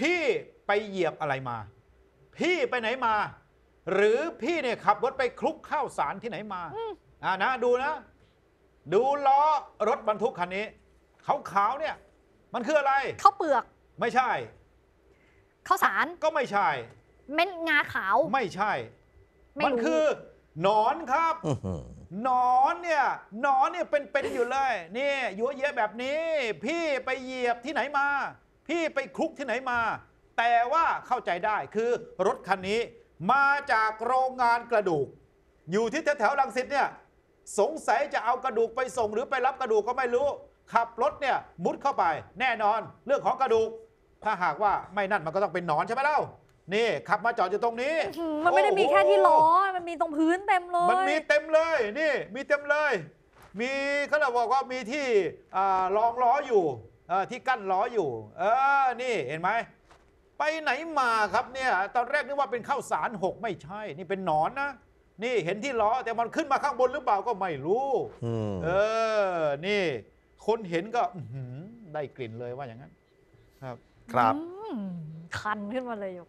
พี่ไปเหยียบอะไรมา พี่ไปไหนมา หรือพี่เนี่ยขับรถไปคลุกข้าวสารที่ไหนมา อ่านะ ดูนะ ดูล้อรถบรรทุกคันนี้ขาวขาวเนี่ย มันคืออะไรข้าวเปลือก ไม่ใช่ ข้าวสาร ก็ไม่ใช่ เม็ดงาขาว ไม่ใช่ มันคือหนอนครับหนอนเนี่ยหนอนเนี่ยเป็นเป็นอยู่เลย นี่ยัวเยะแบบนี้ พี่ไปเหยียบที่ไหนมาพี่ไปคุกที่ไหนมา แต่ว่าเข้าใจได้คือรถคันนี้มาจากโรงงานกระดูก อยู่ที่แถวๆลังสิตเนี่ยสงสัยจะเอากระดูกไปส่ง หรือไปรับกระดูกก็ไม่รู้ ขับรถเนี่ยมุดเข้าไปแน่นอนเรื่องของกระดูก ถ้าหากว่าไม่นั่นมันก็ต้องเป็นหนอนใช่ไหมเล่านี่ขับมาจอดอยู่ตรงนี้มันไม่ได้มีแค่ที่ล้อมันมีตรงพื้นเต็มเลยมันมีเต็มเลยนี่มีเต็มเลย มีเขาบอกว่ามีที่รองล้ออยู่เออที่กั้นล้ออยู่ เออ นี่เห็นไหมไปไหนมาครับ เนี่ย ตอนแรกนึกว่าเป็นข้าวสารหกไม่ใช่ นี่เป็นหนอนนะนี่เห็นที่ล้อแต่มันขึ้นมาข้างบนหรือเปล่าก็ไม่รู้เออนี่ คนเห็นก็ได้กลิ่นเลยว่าอย่างนั้นครับครับคันขึ้นมาเลยยก